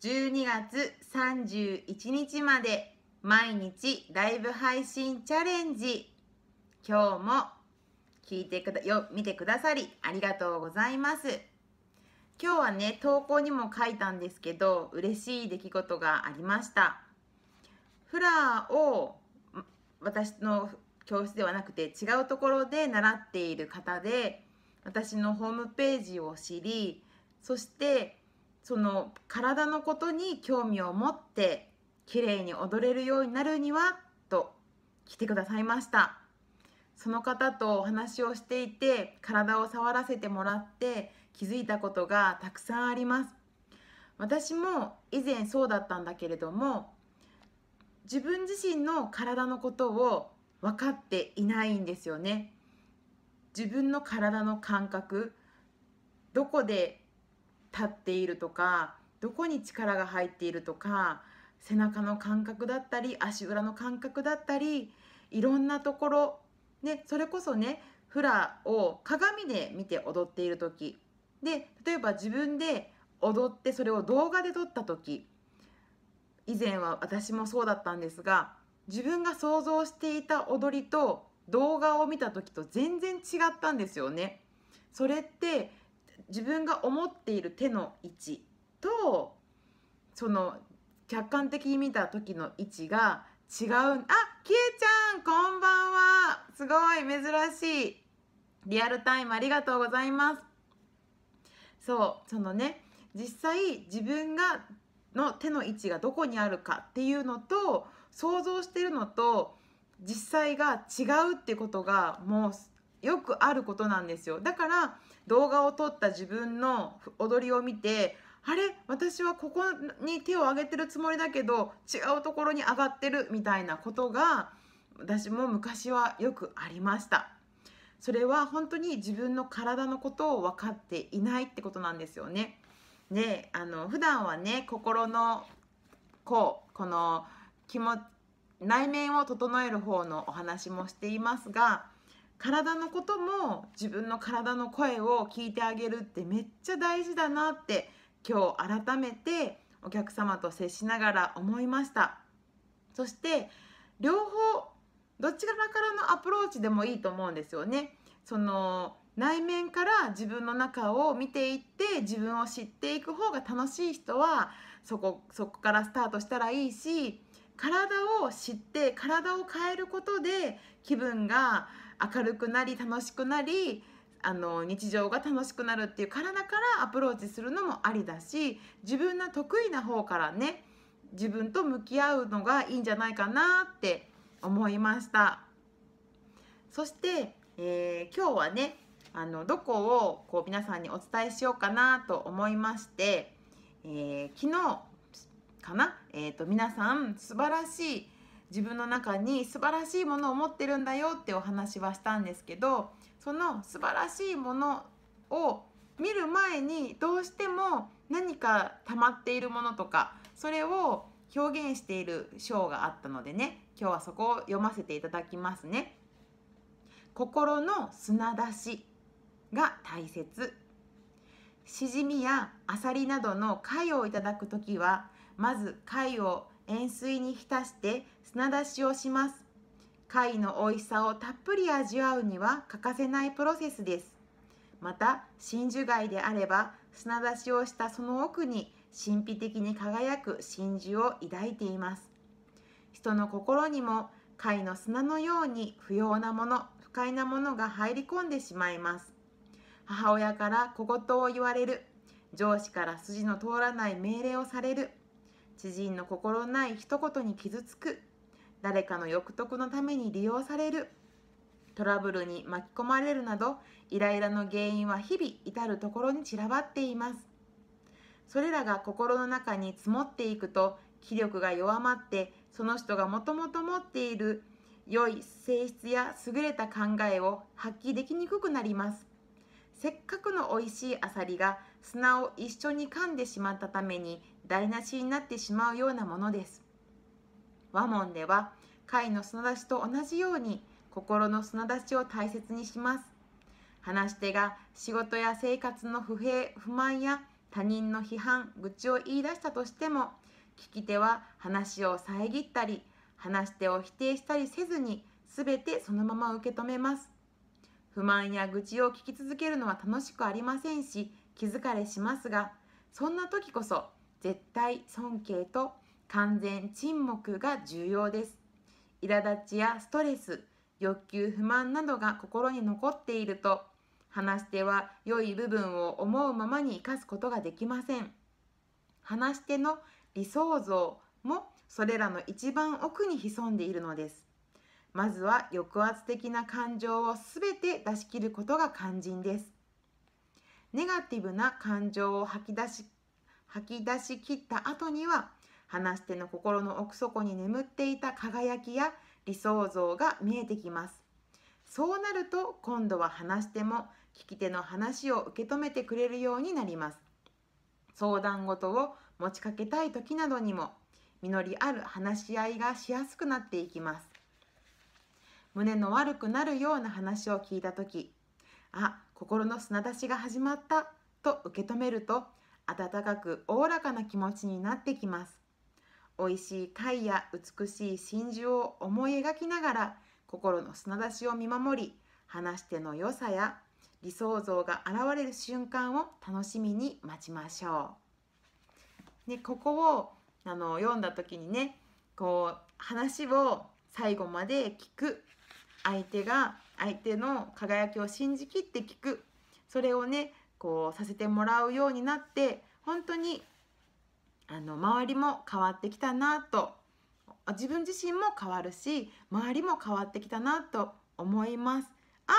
12月31日まで毎日ライブ配信チャレンジ今日も聞いてくだよ見てくださりありがとうございます今日はね投稿にも書いたんですけど嬉しい出来事がありましたフラーを私の教室ではなくて違うところで習っている方で私のホームページを知りそしてその体のことに興味を持って綺麗に踊れるようになるにはと来てくださいましたその方とお話をしていて体を触らせてもらって気づいたことがたくさんあります私も以前そうだったんだけれども自分自身の体のことを分かっていないんですよね自分の体の感覚どこで立っているとかどこに力が入っているとか背中の感覚だったり足裏の感覚だったりいろんなところ、ね、それこそねフラを鏡で見て踊っている時で例えば自分で踊ってそれを動画で撮った時以前は私もそうだったんですが自分が想像していた踊りと動画を見た時と全然違ったんですよね。それって自分が思っている手の位置とその客観的に見た時の位置が違うあきえちゃんこんばんはすごい珍しいリアルタイムありがとうございますそうそのね実際自分がの手の位置がどこにあるかっていうのと想像してるのと実際が違うってことがもうよくあることなんですよだから動画を撮った自分の踊りを見てあれ私はここに手を挙げてるつもりだけど違うところに上がってるみたいなことが私も昔はよくありましたそれは本当に自分の体のことを分かっていないってことなんですよねであの普段はね心のこうこの気持内面を整える方のお話もしていますが体のことも自分の体の声を聞いてあげるってめっちゃ大事だなって今日改めてお客様と接しながら思いましたそして両方どちらからのアプローチでもいいと思うんですよねその内面から自分の中を見ていって自分を知っていく方が楽しい人はそこそこからスタートしたらいいし体を知って体を変えることで気分が明るくなり楽しくなりあの日常が楽しくなるっていう体からアプローチするのもありだし自分の得意な方からね自分と向き合うのがいいんじゃないかなって思いましたそして、えー、今日はねあのどこをこう皆さんにお伝えしようかなと思いまして、えー、昨日かな、えーと、と皆さん素晴らしい自分の中に素晴らしいものを持ってるんだよってお話はしたんですけどその素晴らしいものを見る前にどうしても何か溜まっているものとかそれを表現している章があったのでね今日はそこを読ませていただきますね。心の砂出しが大切しじみやあさりなどの貝をいただく時はまず貝を塩水に浸して砂出しをします。貝の美味しさをたっぷり味わうには欠かせないプロセスです。また真珠貝であれば砂出しをしたその奥に神秘的に輝く真珠を抱いています人の心にも貝の砂のように不要なもの不快なものが入り込んでしまいます母親から小言を言われる上司から筋の通らない命令をされる知人の心ない一言に傷つく誰かの欲得のために利用されるトラブルに巻き込まれるなどイライラの原因は日々至る所に散らばっていますそれらが心の中に積もっていくと気力が弱まってその人がもともと持っている良い性質や優れた考えを発揮できにくくなりますせっかくの美味しいアサリが砂を一緒に噛んでしまったために台無しになってしまうようなものです。和門では貝の砂出しと同じように心の砂出しを大切にします。話し手が仕事や生活の不平不満や他人の批判愚痴を言い出したとしても聞き手は話を遮ったり話し手を否定したりせずに全てそのまま受け止めます。不満や愚痴を聞き続けるのは楽しくありませんし気疲れしますがそんな時こそ絶対尊敬と完全沈黙が重要です。苛立ちやストレス、欲求不満などが心に残っていると、話し手は良い部分を思うままに生かすことができません。話し手の理想像もそれらの一番奥に潜んでいるのです。まずは抑圧的な感情をすべて出し切ることが肝心です。ネガティブな感情を吐き出し吐き出し切った後には話し手の心の奥底に眠っていた輝きや理想像が見えてきますそうなると今度は話し手も聞き手の話を受け止めてくれるようになります相談事を持ちかけたい時などにも実りある話し合いがしやすくなっていきます胸の悪くなるような話を聞いた時あ心の砂出しが始まったと受け止めると温かくおおらかな気持ちになってきます。おいしい貝や美しい真珠を思い描きながら心の砂出しを見守り話し手の良さや理想像が現れる瞬間を楽しみに待ちましょう。ね、ここをあの読んだ時にねこう話を最後まで聞く相手が相手の輝きを信じきって聞くそれをねこうさせてもらうようになって本当にあの周りも変わってきたなと自分自身も変わるし周りも変わってきたなと思いますあ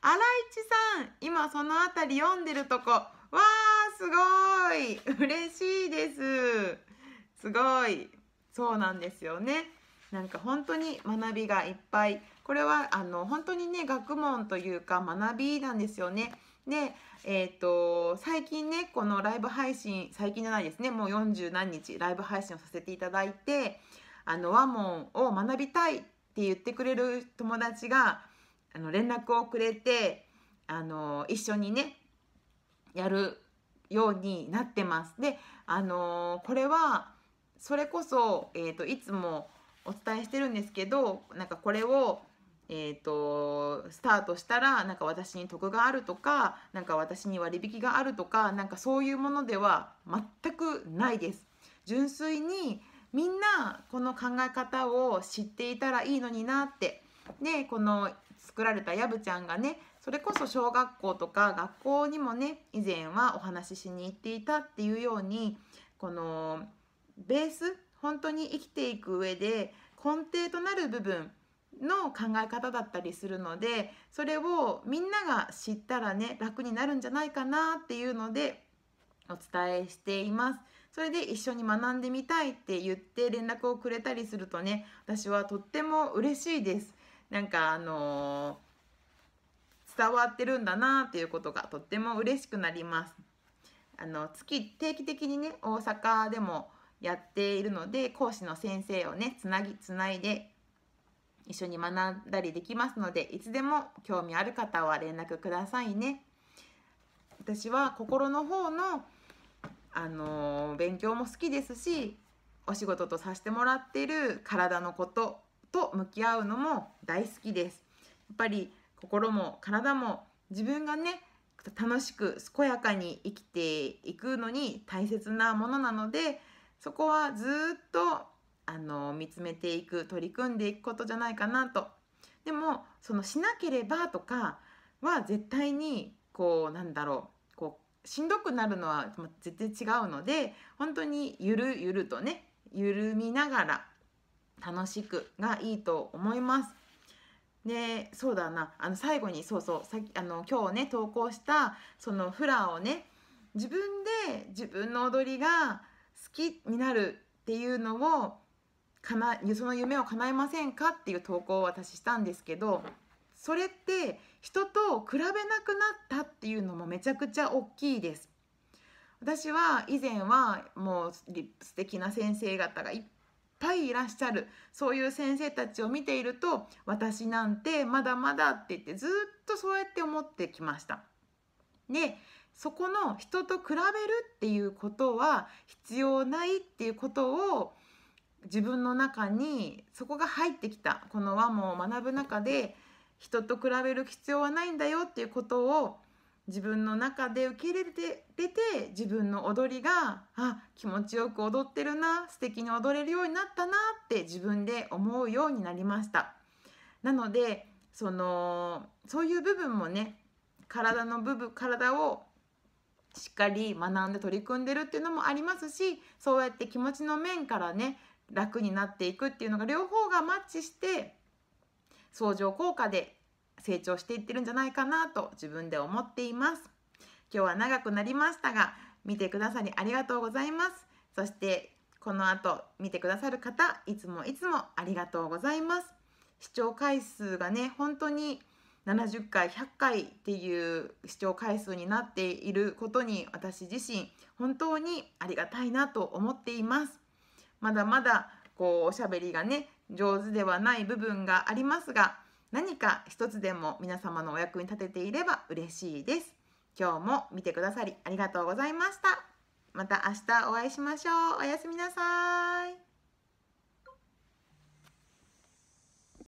新市さん今その辺り読んでるとこわーすごい嬉しいですすごいそうなんですよねなんか本当に学びがいっぱいこれはあの本当にね学問というか学びなんですよねで、えっ、ー、と、最近ね、このライブ配信、最近じゃないですね、もう40何日ライブ配信をさせていただいて、あの、和門を学びたいって言ってくれる友達が、あの、連絡をくれて、あの、一緒にね、やるようになってます。で、あの、これは、それこそ、えー、と、いつもお伝えしてるんですけど、なんかこれを、えーと、スタートしたらなんか私に得があるとかなんか私に割引があるとかなんかそういうものでは全くないです。純粋にみんなこの考え方を知っていたらいいのになってでこの作られたやぶちゃんがねそれこそ小学校とか学校にもね以前はお話ししに行っていたっていうようにこのベース本当に生きていく上で根底となる部分の考え方だったりするのでそれをみんなが知ったらね楽になるんじゃないかなっていうのでお伝えしています。それで一緒に学んでみたいって言って連絡をくれたりするとね私はとっても嬉しいです。なんかあのー、伝わってるんだなっていうことがとっても嬉しくなります。あの月定期的にね大阪でもやっているので講師の先生をねつなぎつないで一緒に学んだりできますのでいつでも興味ある方は連絡くださいね。私は心の方の、あの勉強も好きですしお仕事とさせてもらってる体のことと向き合うのも大好きです。やっぱり心も体も自分がね楽しく健やかに生きていくのに大切なものなのでそこはずっとあの見つめていく取り組んでいくことじゃないかなとでもそのしなければとかは絶対にこうなんだろうこうしんどくなるのは絶対違うので本当にゆるゆるとね緩みながら楽しくがいいと思います。でそうだなあの最後にそうそうさあの今日ね投稿したそのフラをね自分で自分の踊りが好きになるっていうのをかなその夢を叶えませんかっていう投稿を私したんですけどそれって人と比べなくなったっていうのもめちゃくちゃ大きいです。私は以前はもう素敵な先生方がいっぱいいらっしゃるそういう先生たちを見ていると私なんてまだまだって言ってずっとそうやって思ってきました。でそこの人と比べるっていうことは必要ないっていうことを自分の中にそこが入ってきたこの和も学ぶ中で人と比べる必要はないんだよっていうことを自分の中で受け入れて出て自分の踊りがあ気持ちよく踊ってるな素敵に踊れるようになったなって自分で思うようになりましたなのでそのそういう部分もね体の部分体をしっかり学んで取り組んでるっていうのもありますしそうやって気持ちの面からね楽になっていくっていうのが両方がマッチして相乗効果で成長していってるんじゃないかなと自分で思っています今日は長くなりましたが見てくださりありがとうございますそしてこの後見てくださる方いつもいつもありがとうございます視聴回数がね本当に70回100回っていう視聴回数になっていることに私自身本当にありがたいなと思っていますまだまだこうおしゃべりがね上手ではない部分がありますが何か一つでも皆様のお役に立てていれば嬉しいです。今日も見てくださりありがとうございました。また明日お会いしましょう。おやすみなさい。